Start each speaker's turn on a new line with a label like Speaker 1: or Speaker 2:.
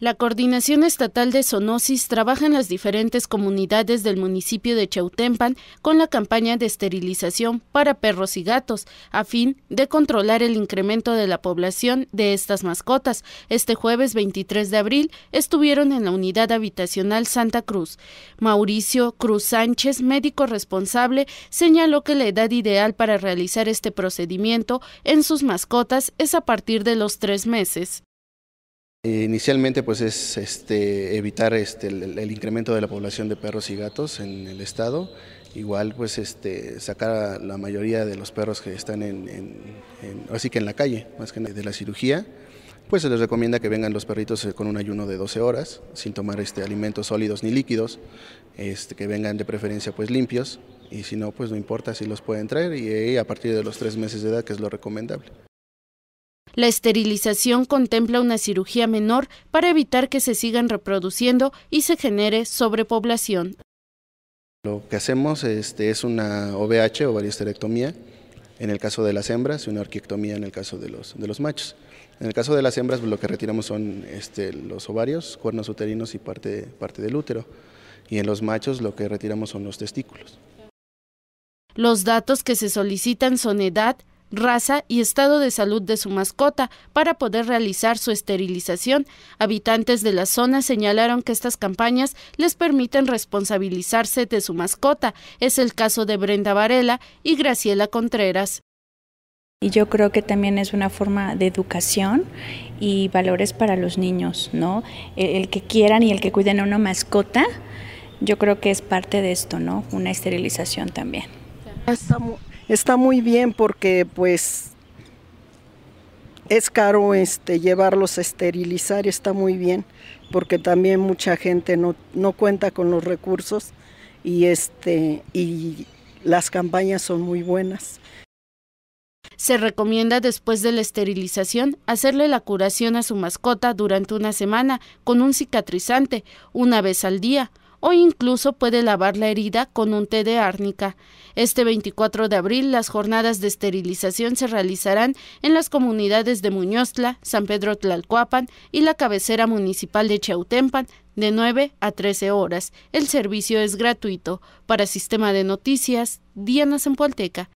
Speaker 1: La Coordinación Estatal de Zoonosis trabaja en las diferentes comunidades del municipio de Chautempan con la campaña de esterilización para perros y gatos, a fin de controlar el incremento de la población de estas mascotas. Este jueves 23 de abril estuvieron en la unidad habitacional Santa Cruz. Mauricio Cruz Sánchez, médico responsable, señaló que la edad ideal para realizar este procedimiento en sus mascotas es a partir de los tres meses.
Speaker 2: Eh, inicialmente pues es este, evitar este, el, incremento de la población de perros y gatos en el estado, igual pues este, sacar a la mayoría de los perros que están en, así que en la calle, más que de la cirugía, pues se les recomienda que vengan los perritos eh, con un ayuno de 12 horas, sin tomar este, alimentos sólidos ni líquidos, este, que vengan de preferencia pues limpios y si no pues no importa si los pueden traer y, eh, a partir de los tres meses de edad que es lo recomendable.
Speaker 1: La esterilización contempla una cirugía menor para evitar que se sigan reproduciendo y se genere sobrepoblación.
Speaker 2: Lo que hacemos este, es una OVH, ovarioesterectomía, en el caso de las hembras y una orquiectomía en el caso de los, de los machos. En el caso de las hembras pues, lo que retiramos son este, los ovarios, cuernos uterinos y parte, parte del útero. Y en los machos lo que retiramos son los testículos.
Speaker 1: Los datos que se solicitan son edad, raza y estado de salud de su mascota para poder realizar su esterilización. Habitantes de la zona señalaron que estas campañas les permiten responsabilizarse de su mascota. Es el caso de Brenda Varela y Graciela
Speaker 3: Contreras. Y yo creo que también es una forma de educación y valores para los niños, ¿no? El, que quieran y el que cuiden a una mascota, yo creo que es parte de esto, ¿no? Una esterilización también está
Speaker 1: muy bien porque pues es caro este llevarlos a esterilizar y está muy bien porque también mucha gente no, no cuenta con los recursos y este y las campañas son muy buenas. Se recomienda después de la esterilización hacerle la curación a su mascota durante una semana con un cicatrizante, una vez al día o incluso puede lavar la herida con un té de árnica. Este 24 de abril las jornadas de esterilización se realizarán en las comunidades de Muñozla, San Pedro Tlalcuapan y la cabecera municipal de Chautempan de 9 a 13 horas. El servicio es gratuito. Para Sistema de Noticias, Diana Zempoalteca.